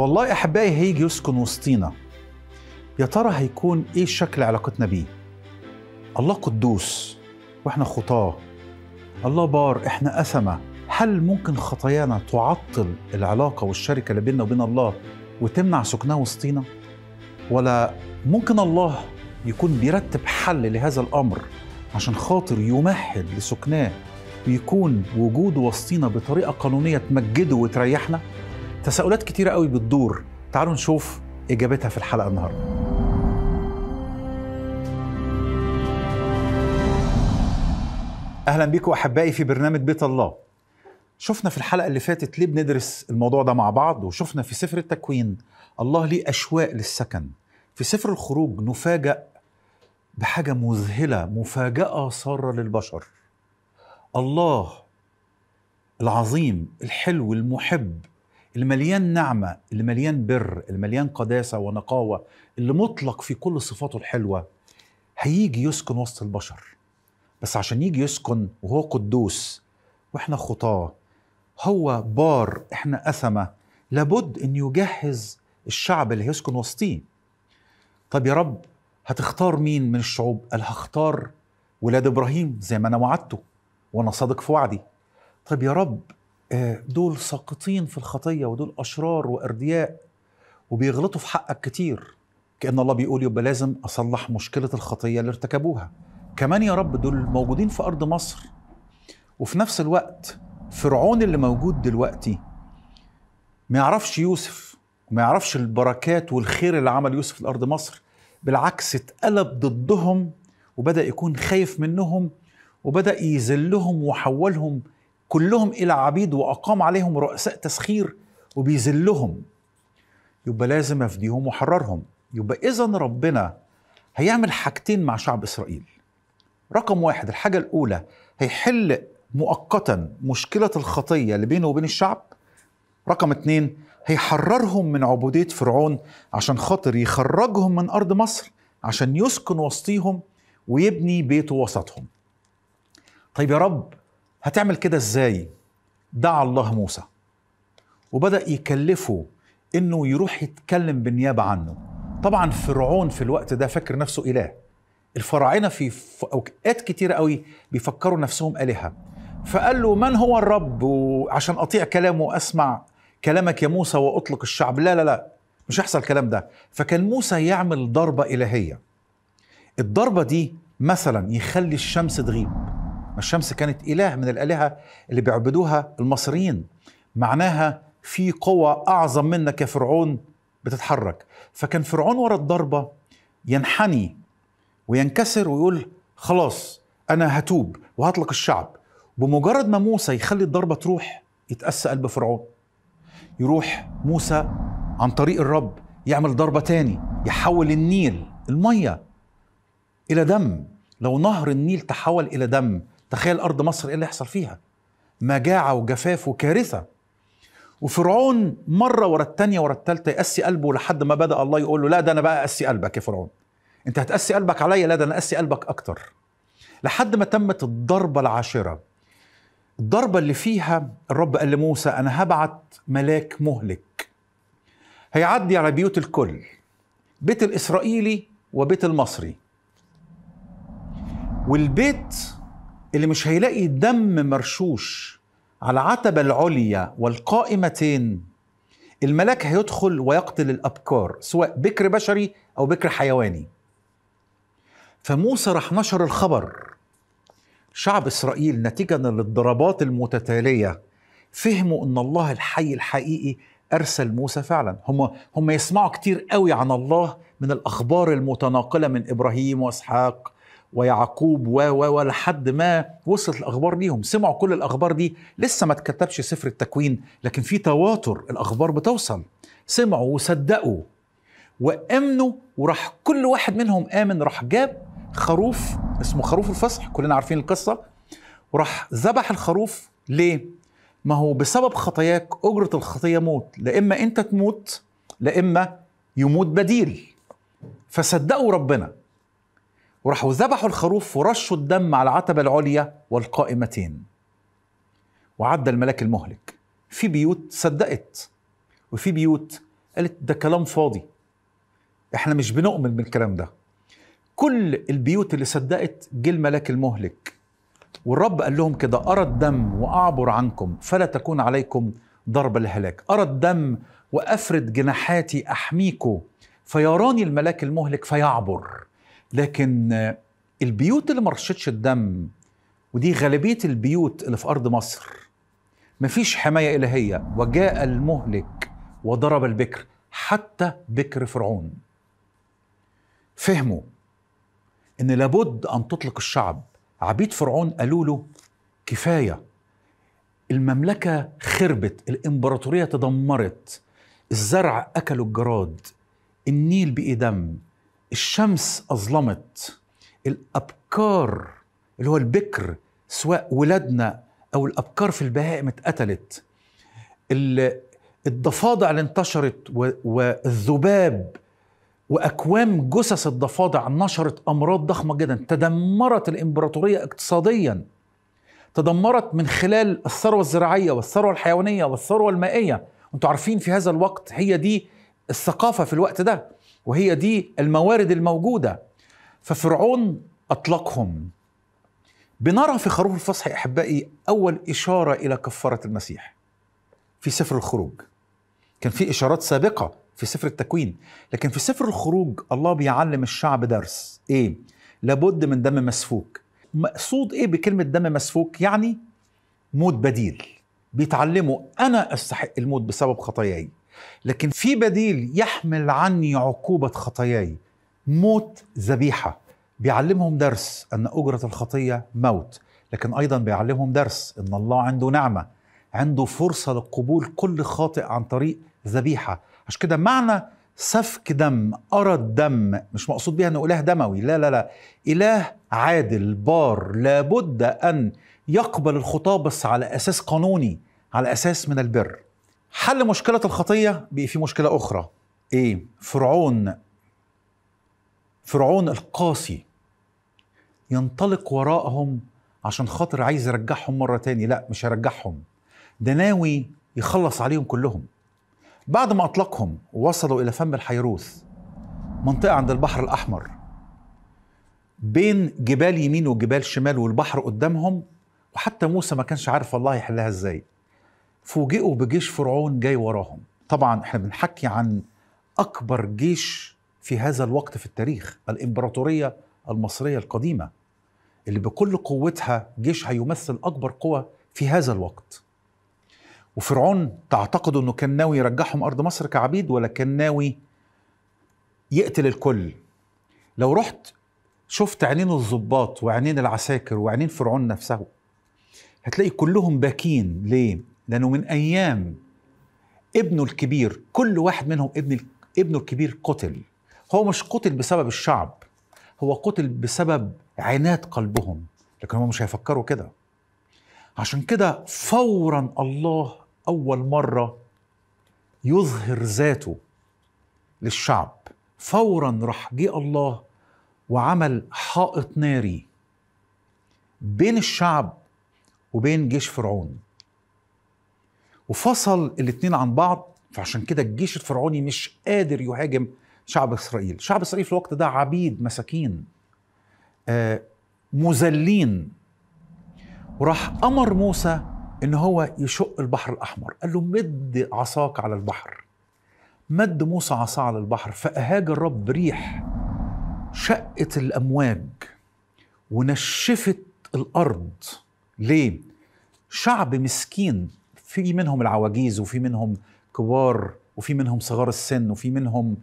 والله أحبائي هيجي يسكن وسطينا يا ترى هيكون إيه شكل علاقتنا بيه الله قدوس وإحنا خطاة الله بار إحنا أثمة هل ممكن خطايانا تعطل العلاقة والشركة اللي بيننا وبين الله وتمنع سكنها وسطينا ولا ممكن الله يكون بيرتب حل لهذا الأمر عشان خاطر يمهد لسكناه ويكون وجوده وسطينا بطريقة قانونية تمجده وتريحنا تساؤلات كتيرة قوي بتدور تعالوا نشوف إجابتها في الحلقة النهاردة أهلا بيكم أحبائي في برنامج بيت الله شفنا في الحلقة اللي فاتت ليه بندرس الموضوع ده مع بعض وشفنا في سفر التكوين الله ليه أشواق للسكن في سفر الخروج نفاجأ بحاجة مذهلة مفاجأة سارة للبشر الله العظيم الحلو المحب المليان نعمه اللي مليان بر اللي مليان قداسه ونقاوه اللي مطلق في كل صفاته الحلوه هيجي يسكن وسط البشر بس عشان يجي يسكن وهو قدوس واحنا خطاه هو بار احنا أثمة لابد ان يجهز الشعب اللي هيسكن وسطيه طب يا رب هتختار مين من الشعوب قال هختار ولاد ابراهيم زي ما انا وعدته وانا صادق في وعدي طب يا رب دول ساقطين في الخطيه ودول اشرار واردياء وبيغلطوا في حقك كتير كان الله بيقول يبقى لازم اصلح مشكله الخطيه اللي ارتكبوها كمان يا رب دول موجودين في ارض مصر وفي نفس الوقت فرعون اللي موجود دلوقتي ما يعرفش يوسف وما يعرفش البركات والخير اللي عمل يوسف في ارض مصر بالعكس اتقلب ضدهم وبدا يكون خايف منهم وبدا يذلهم وحولهم كلهم إلى عبيد وأقام عليهم رؤساء تسخير وبيذلهم يبقى لازم أفديهم وحررهم يبقى إذا ربنا هيعمل حاجتين مع شعب إسرائيل رقم واحد الحاجة الأولى هيحل مؤقتا مشكلة الخطية اللي بينه وبين الشعب رقم اتنين هيحررهم من عبودية فرعون عشان خاطر يخرجهم من أرض مصر عشان يسكن وسطيهم ويبني بيته وسطهم طيب يا رب هتعمل كده ازاي دعا الله موسى وبدا يكلفه انه يروح يتكلم بالنيابه عنه طبعا فرعون في الوقت ده فاكر نفسه اله الفراعنه في اوقات كتيره قوي بيفكروا نفسهم الهه فقال له من هو الرب وعشان اطيع كلامه واسمع كلامك يا موسى واطلق الشعب لا لا لا مش هيحصل الكلام ده فكان موسى يعمل ضربه الهيه الضربه دي مثلا يخلي الشمس تغيب الشمس كانت إله من الآلهة اللي بيعبدوها المصريين معناها في قوة أعظم منك يا فرعون بتتحرك فكان فرعون ورا الضربة ينحني وينكسر ويقول خلاص أنا هتوب وهطلق الشعب بمجرد ما موسى يخلي الضربة تروح يتأسى قلب فرعون يروح موسى عن طريق الرب يعمل ضربة تاني يحول النيل المية إلى دم لو نهر النيل تحول إلى دم تخيل أرض مصر إيه اللي يحصل فيها مجاعة وجفاف وكارثة وفرعون مرة ورا التانية ورا التالتة يقسي قلبه لحد ما بدأ الله يقول له لا ده أنا بقى أقسي قلبك يا فرعون أنت هتقسي قلبك عليا لا ده أنا أقسي قلبك أكتر لحد ما تمت الضربة العاشرة الضربة اللي فيها الرب قال لموسى أنا هبعت ملاك مهلك هيعدي على بيوت الكل بيت الإسرائيلي وبيت المصري والبيت اللي مش هيلاقي دم مرشوش على عتبة العليا والقائمتين الملاك هيدخل ويقتل الأبكار سواء بكر بشري أو بكر حيواني فموسى راح نشر الخبر شعب إسرائيل نتيجة للضربات المتتالية فهموا أن الله الحي الحقيقي أرسل موسى فعلا هم, هم يسمعوا كتير قوي عن الله من الأخبار المتناقلة من إبراهيم وإسحاق ويعقوب و و لحد ما وصلت الاخبار ليهم سمعوا كل الاخبار دي لسه ما اتكتبش سفر التكوين لكن في تواتر الاخبار بتوصل سمعوا وصدقوا وامنوا وراح كل واحد منهم امن راح جاب خروف اسمه خروف الفصح كلنا عارفين القصه وراح ذبح الخروف ليه ما هو بسبب خطاياك اجره الخطيه موت لا اما انت تموت لا اما يموت بديل فصدقوا ربنا وراحوا ذبحوا الخروف ورشوا الدم على العتبة العليا والقائمتين وعدى الملاك المهلك في بيوت صدقت وفي بيوت قالت ده كلام فاضي احنا مش بنؤمن بالكلام ده كل البيوت اللي صدقت جه الملاك المهلك والرب قال لهم كده أرى الدم وأعبر عنكم فلا تكون عليكم ضرب الهلاك أرى الدم وأفرد جناحاتي أحميكم فيراني الملاك المهلك فيعبر لكن البيوت اللي ما رشتش الدم ودي غالبية البيوت اللي في أرض مصر مفيش حماية إلهية وجاء المهلك وضرب البكر حتى بكر فرعون فهموا إن لابد أن تطلق الشعب عبيد فرعون قالوا له كفاية المملكة خربت الإمبراطورية تدمرت الزرع أكلوا الجراد النيل بقي دم الشمس أظلمت الأبكار اللي هو البكر سواء ولادنا أو الأبكار في البهائم اتقتلت الضفادع اللي انتشرت والذباب واكوام جثث الضفادع نشرت امراض ضخمه جدا تدمرت الامبراطوريه اقتصاديا تدمرت من خلال الثروه الزراعيه والثروه الحيوانيه والثروه المائيه انتوا عارفين في هذا الوقت هي دي الثقافه في الوقت ده وهي دي الموارد الموجودة ففرعون أطلقهم بنرى في خروف الفصح أحبائي أول إشارة إلى كفارة المسيح في سفر الخروج كان في إشارات سابقة في سفر التكوين لكن في سفر الخروج الله بيعلم الشعب درس إيه؟ لابد من دم مسفوك مقصود إيه بكلمة دم مسفوك يعني موت بديل بيتعلموا أنا أستحق الموت بسبب خطاياي لكن في بديل يحمل عني عقوبة خطاياي موت ذبيحة بيعلمهم درس أن أجرة الخطية موت لكن أيضا بيعلمهم درس أن الله عنده نعمة عنده فرصة لقبول كل خاطئ عن طريق ذبيحة عشان كده معنى سفك دم أرى الدم مش مقصود بيها أنه إله دموي لا لا لا إله عادل بار لابد أن يقبل الخطاب بس على أساس قانوني على أساس من البر حل مشكلة الخطية بقي في مشكلة أخرى إيه؟ فرعون فرعون القاسي ينطلق وراءهم عشان خاطر عايز يرجعهم مرة تاني لا مش هيرجعهم ده ناوي يخلص عليهم كلهم بعد ما أطلقهم ووصلوا إلى فم الحيروث منطقة عند البحر الأحمر بين جبال يمين وجبال شمال والبحر قدامهم وحتى موسى ما كانش عارف الله يحلها ازاي فوجئوا بجيش فرعون جاي وراهم طبعا احنا بنحكي عن اكبر جيش في هذا الوقت في التاريخ الامبراطوريه المصريه القديمه اللي بكل قوتها جيش هيمثل اكبر قوه في هذا الوقت وفرعون تعتقد انه كان ناوي يرجعهم ارض مصر كعبيد ولا كان ناوي يقتل الكل لو رحت شفت عينين الضباط وعينين العساكر وعينين فرعون نفسه هتلاقي كلهم باكين ليه لانه من ايام ابنه الكبير كل واحد منهم ابن ابنه الكبير قتل هو مش قتل بسبب الشعب هو قتل بسبب عناد قلبهم لكن هم مش هيفكروا كده عشان كده فورا الله اول مره يظهر ذاته للشعب فورا راح جه الله وعمل حائط ناري بين الشعب وبين جيش فرعون وفصل الاثنين عن بعض فعشان كده الجيش الفرعوني مش قادر يهاجم شعب اسرائيل شعب اسرائيل في الوقت ده عبيد مساكين آه مذلين وراح امر موسى ان هو يشق البحر الاحمر قال له مد عصاك على البحر مد موسى عصاه على البحر فاهاج الرب ريح شقت الامواج ونشفت الارض ليه شعب مسكين في منهم العواجيز وفي منهم كبار وفي منهم صغار السن وفي منهم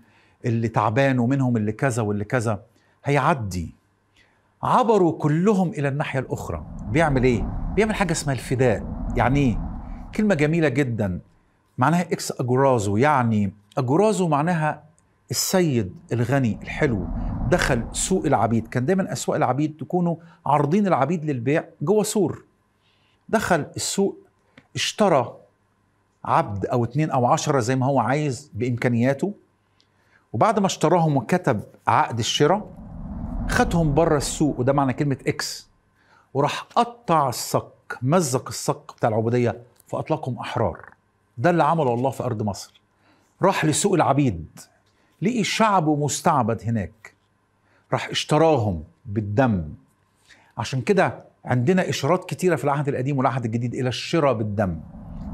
اللي تعبان ومنهم اللي كذا واللي كذا هيعدي عبروا كلهم الى الناحيه الاخرى بيعمل ايه بيعمل حاجه اسمها الفداء يعني ايه كلمه جميله جدا معناها اكس اجورازو يعني اجورازو معناها السيد الغني الحلو دخل سوق العبيد كان دايما اسواق العبيد تكونوا عارضين العبيد للبيع جوه سور دخل السوق اشترى عبد او اتنين او عشرة زي ما هو عايز بامكانياته وبعد ما اشتراهم وكتب عقد الشراء خدهم بره السوق وده معنى كلمه اكس وراح قطع الصك مزق الصك بتاع العبوديه فاطلقهم احرار ده اللي عمله الله في ارض مصر راح لسوق العبيد لقي شعبه مستعبد هناك راح اشتراهم بالدم عشان كده عندنا إشارات كثيرة في العهد القديم والعهد الجديد إلى الشراء بالدم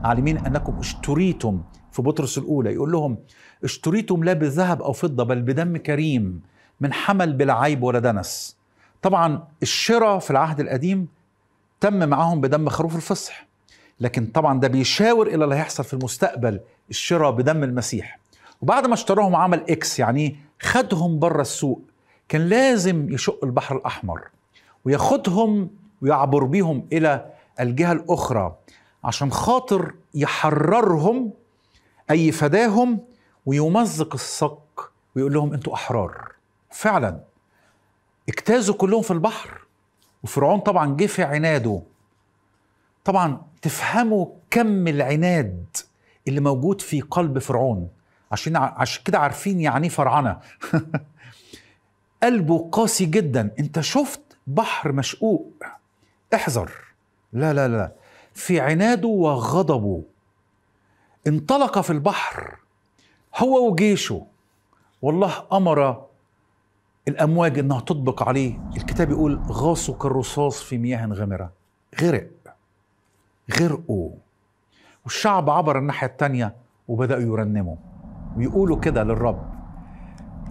عالمين أنكم اشتريتم في بطرس الأولى يقول لهم اشتريتم لا بذهب أو فضة بل بدم كريم من حمل بلا عيب ولا دنس طبعا الشراء في العهد القديم تم معاهم بدم خروف الفصح لكن طبعا ده بيشاور الى اللي هيحصل في المستقبل الشراء بدم المسيح وبعد ما اشتراهم عمل اكس يعني خدهم بره السوق كان لازم يشق البحر الاحمر وياخدهم ويعبر بيهم الى الجهه الاخرى عشان خاطر يحررهم اي فداهم ويمزق الصك ويقول لهم انتوا احرار فعلا اجتازوا كلهم في البحر وفرعون طبعا جه في عناده طبعا تفهموا كم العناد اللي موجود في قلب فرعون عشان عشان كده عارفين يعني إيه فرعنه قلبه قاسي جدا انت شفت بحر مشقوق احذر لا لا لا في عناده وغضبه انطلق في البحر هو وجيشه والله امر الامواج انها تطبق عليه الكتاب يقول غاصوا كالرصاص في مياه غامره غرق غرقوا والشعب عبر الناحيه الثانيه وبداوا يرنموا ويقولوا كده للرب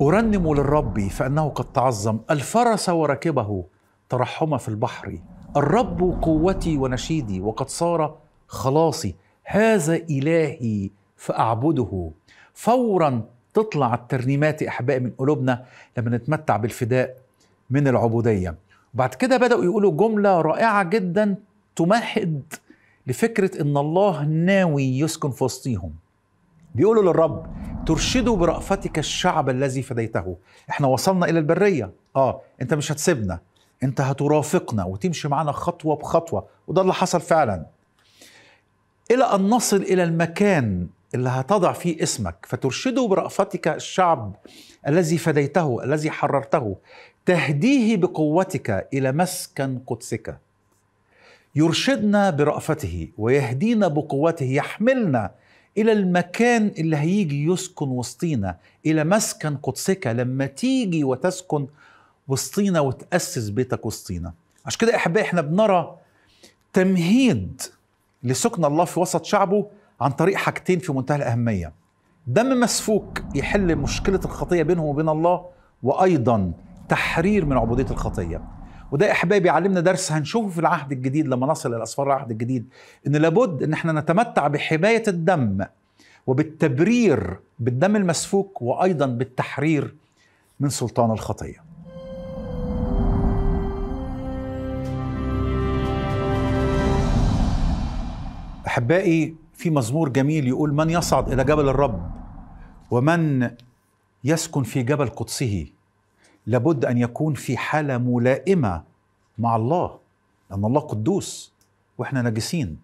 ارنموا للرب فانه قد تعظم الفرس وركبه ترحما في البحر الرب قوتي ونشيدي وقد صار خلاصي هذا إلهي فأعبده فورا تطلع الترنيمات أحبائي من قلوبنا لما نتمتع بالفداء من العبودية وبعد كده بدأوا يقولوا جملة رائعة جدا تمهد لفكرة إن الله ناوي يسكن في وسطيهم بيقولوا للرب ترشد برأفتك الشعب الذي فديته احنا وصلنا إلى البرية آه أنت مش هتسيبنا انت هترافقنا وتمشي معنا خطوه بخطوه وده اللي حصل فعلا الى ان نصل الى المكان اللي هتضع فيه اسمك فترشده برأفتك الشعب الذي فديته الذي حررته تهديه بقوتك إلى مسكن قدسك يرشدنا برأفته ويهدينا بقوته يحملنا إلى المكان اللي هيجي يسكن وسطينا إلى مسكن قدسك لما تيجي وتسكن وسطينا وتأسس بيتك وسطينا عشان كده أحبائي إحنا بنرى تمهيد لسكن الله في وسط شعبه عن طريق حاجتين في منتهى الأهمية دم مسفوك يحل مشكلة الخطية بينهم وبين الله وأيضا تحرير من عبودية الخطية وده يا احبائي بيعلمنا درس هنشوفه في العهد الجديد لما نصل الى اسفار العهد الجديد ان لابد ان احنا نتمتع بحمايه الدم وبالتبرير بالدم المسفوك وايضا بالتحرير من سلطان الخطيه احبائي في مزمور جميل يقول من يصعد الى جبل الرب ومن يسكن في جبل قدسه لابد ان يكون في حاله ملائمه مع الله لان الله قدوس واحنا نجسين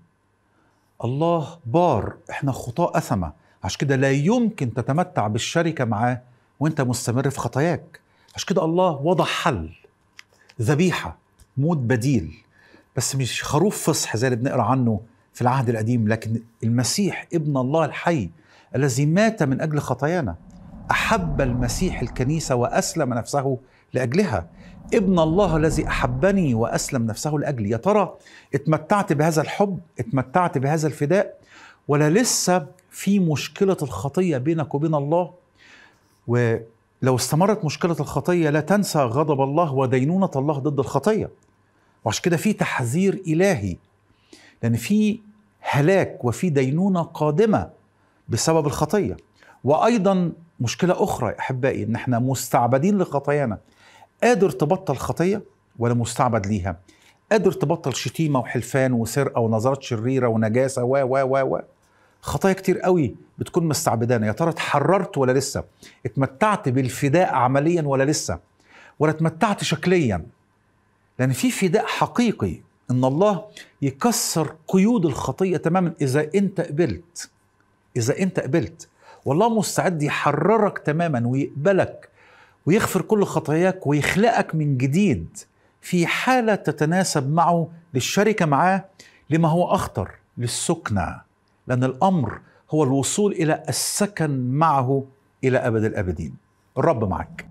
الله بار احنا خطاء اثمه عشان كده لا يمكن تتمتع بالشركه معاه وانت مستمر في خطاياك عشان كده الله وضع حل ذبيحه موت بديل بس مش خروف فصح زي اللي بنقرا عنه في العهد القديم لكن المسيح ابن الله الحي الذي مات من اجل خطايانا احب المسيح الكنيسه واسلم نفسه لاجلها ابن الله الذي احبني واسلم نفسه لاجلي يا ترى اتمتعت بهذا الحب اتمتعت بهذا الفداء ولا لسه في مشكله الخطيه بينك وبين الله ولو استمرت مشكله الخطيه لا تنسى غضب الله ودينونه الله ضد الخطيه وعشان كده في تحذير الهي لان في هلاك وفي دينونه قادمه بسبب الخطيه وايضا مشكله اخرى يا احبائي ان احنا مستعبدين لخطايانا قادر تبطل خطيه ولا مستعبد ليها قادر تبطل شتيمه وحلفان وسرقه ونظرات شريره ونجاسه و و و و خطايا كتير قوي بتكون مستعبدانا يا ترى اتحررت ولا لسه اتمتعت بالفداء عمليا ولا لسه ولا اتمتعت شكليا لان في فداء حقيقي ان الله يكسر قيود الخطيه تماما اذا انت قبلت اذا انت قبلت والله مستعد يحررك تماما ويقبلك ويغفر كل خطاياك ويخلقك من جديد في حاله تتناسب معه للشركه معاه لما هو اخطر للسكنة لان الامر هو الوصول الى السكن معه الى ابد الابدين الرب معك